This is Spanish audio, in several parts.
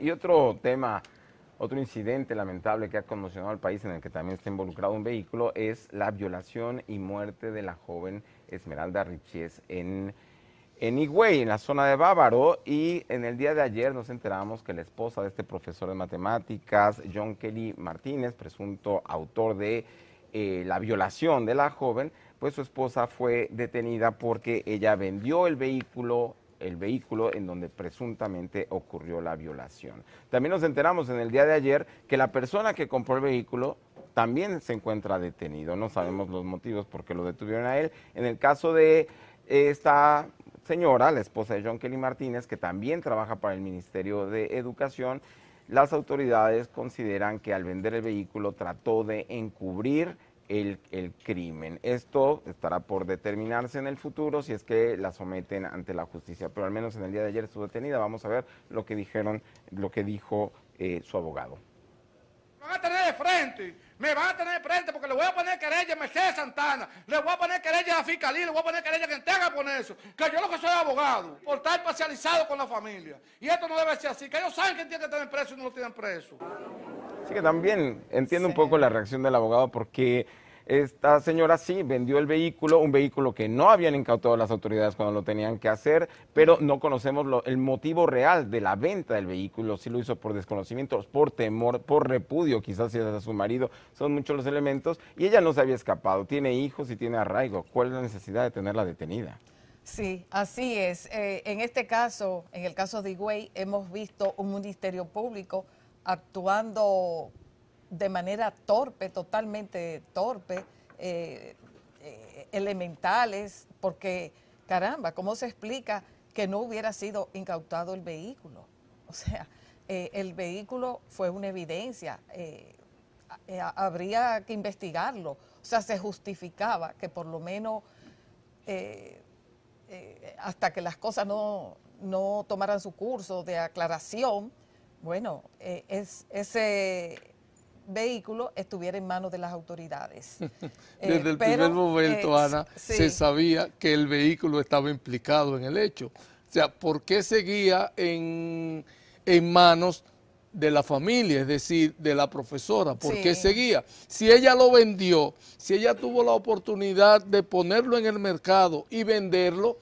Y otro tema, otro incidente lamentable que ha conmocionado al país en el que también está involucrado un vehículo es la violación y muerte de la joven Esmeralda Richies en en Higüey, en la zona de Bávaro, y en el día de ayer nos enteramos que la esposa de este profesor de matemáticas, John Kelly Martínez, presunto autor de eh, la violación de la joven, pues su esposa fue detenida porque ella vendió el vehículo el vehículo en donde presuntamente ocurrió la violación. También nos enteramos en el día de ayer que la persona que compró el vehículo también se encuentra detenido. No sabemos los motivos por qué lo detuvieron a él. En el caso de eh, esta señora, la esposa de John Kelly Martínez, que también trabaja para el Ministerio de Educación, las autoridades consideran que al vender el vehículo trató de encubrir el, crimen. Esto estará por determinarse en el futuro si es que la someten ante la justicia. Pero al menos en el día de ayer estuvo detenida. Vamos a ver lo que dijeron, lo que dijo eh, su abogado. Me van a tener de frente, me van a tener de frente porque le voy a poner querella a Mercedes Santana, le voy a poner querella a la fiscalía, le voy a poner querella a quien tenga por eso, que yo lo que soy abogado, por estar parcializado con la familia. Y esto no debe ser así, que ellos saben que tiene que tener preso y no lo tienen preso. Así que también entiendo un poco la reacción del abogado porque esta señora sí vendió el vehículo, un vehículo que no habían incautado las autoridades cuando lo tenían que hacer, pero no conocemos el motivo real de la venta del vehículo. si lo hizo por desconocimiento, por temor, por repudio, quizás si a su marido. Son muchos los elementos. Y ella no se había escapado. Tiene hijos y tiene arraigo. ¿Cuál es la necesidad de tenerla detenida? Sí, así es. Eh, en este caso, en el caso de Higüey, hemos visto un ministerio público actuando de manera torpe, totalmente torpe, eh, eh, elementales, porque caramba, ¿cómo se explica que no hubiera sido incautado el vehículo? O sea, eh, el vehículo fue una evidencia, habría que investigarlo. O sea, se justificaba que por lo menos hasta que las cosas no, tomaran su curso de aclaración, bueno, es, ese, vehículo estuviera en manos de las autoridades. Desde eh, el primer momento, eh, Ana, se sabía que el vehículo estaba implicado en el hecho. O sea, ¿por qué seguía en, en manos de la familia, es decir, de la profesora? ¿Por qué seguía? Si ella lo vendió, si ella tuvo la oportunidad de ponerlo en el mercado y venderlo,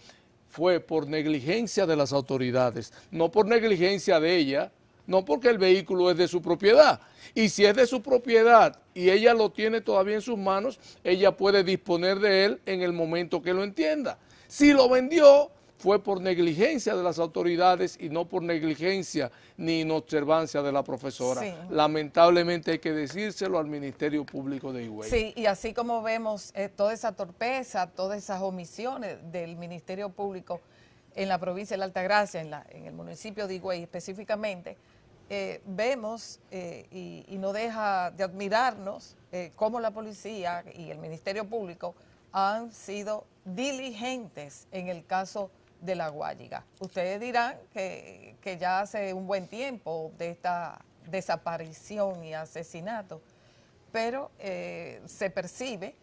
fue por negligencia de las autoridades, no por negligencia de ella, no porque el vehículo es de su propiedad. Y si es de su propiedad y ella lo tiene todavía en sus manos, ella puede disponer de él en el momento que lo entienda. Si lo vendió, fue por negligencia de las autoridades y no por negligencia ni inobservancia de la profesora. Lamentablemente hay que decírselo al Ministerio Público de Higüey. Sí, y así como vemos eh, toda esa torpeza, todas esas omisiones del Ministerio Público en la provincia de la Altagracia, en, la, en el municipio de Higüey específicamente, eh, vemos eh, y, no deja de admirarnos eh, cómo la policía y el Ministerio Público han sido diligentes en el caso de la Guayiga. Ustedes dirán que, que ya hace un buen tiempo de esta desaparición y asesinato, pero se percibe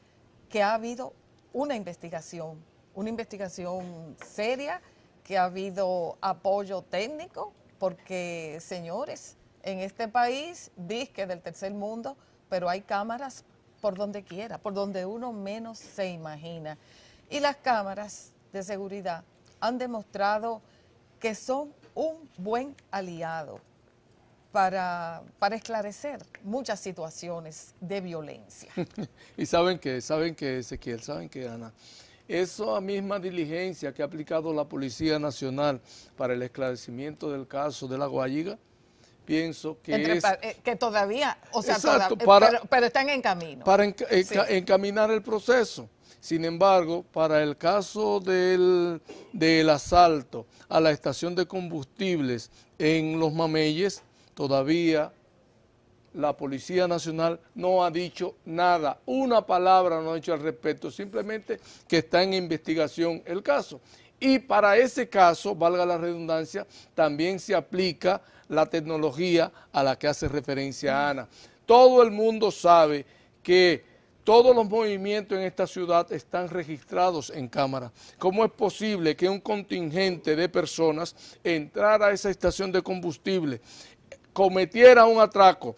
que ha habido una investigación, una investigación seria, que ha habido apoyo técnico porque señores, en este país, disque del tercer mundo, pero hay cámaras por donde quiera, por donde uno menos se imagina. Y las cámaras de seguridad han demostrado que son un buen aliado para, para esclarecer muchas situaciones de violencia. y saben que, saben que Ezequiel, saben que Ana, esa misma diligencia que ha aplicado la Policía Nacional para el esclarecimiento del caso de la Guayiga, pienso que es, eh, que todavía, o sea, eh, pero, están en camino. Para encaminar el proceso. Sin embargo, para el caso del, del asalto a la estación de combustibles en Los Mameyes, todavía la Policía Nacional no ha dicho nada, una palabra no ha dicho al respecto, simplemente que está en investigación el caso. Y para ese caso, valga la redundancia, también se aplica la tecnología a la que hace referencia mm. Ana. Todo el mundo sabe que todos los movimientos en esta ciudad están registrados en cámara. ¿Cómo es posible que un contingente de personas entrara a esa estación de combustible, cometiera un atraco,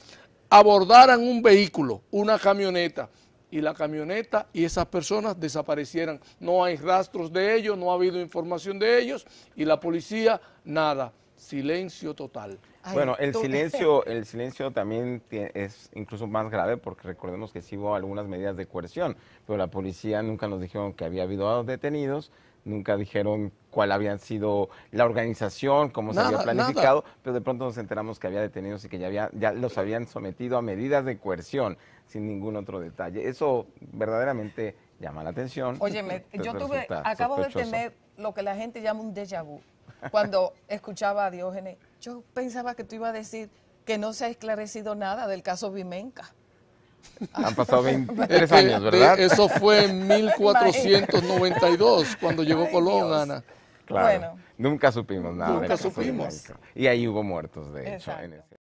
abordaran un vehículo, una camioneta, y la camioneta y esas personas desaparecieran. No hay rastros de ellos, no ha habido información de ellos y la policía nada. Silencio total. bueno, el silencio, el silencio también es incluso más grave porque recordemos que sí hubo algunas medidas de coerción, pero la policía nunca nos dijeron que había habido detenidos, nunca dijeron cuál había sido la organización, cómo se había planificado, pero de pronto nos enteramos que había detenidos y que ya, había, ya los habían sometido a medidas de coerción sin ningún otro detalle. Eso verdaderamente llama la atención. Óyeme, pues yo tuve, acabo de tener lo que la gente llama un déjà vu. Cuando escuchaba a Diógenes, yo pensaba que tú ibas a decir que no se ha esclarecido nada del caso Vimenca. Han pasado 23 años, ¿verdad? eso fue en 1492, cuando llegó Colón, Ana. Claro. Nunca supimos nada. Nunca supimos. Y ahí hubo muertos, de hecho. En ese...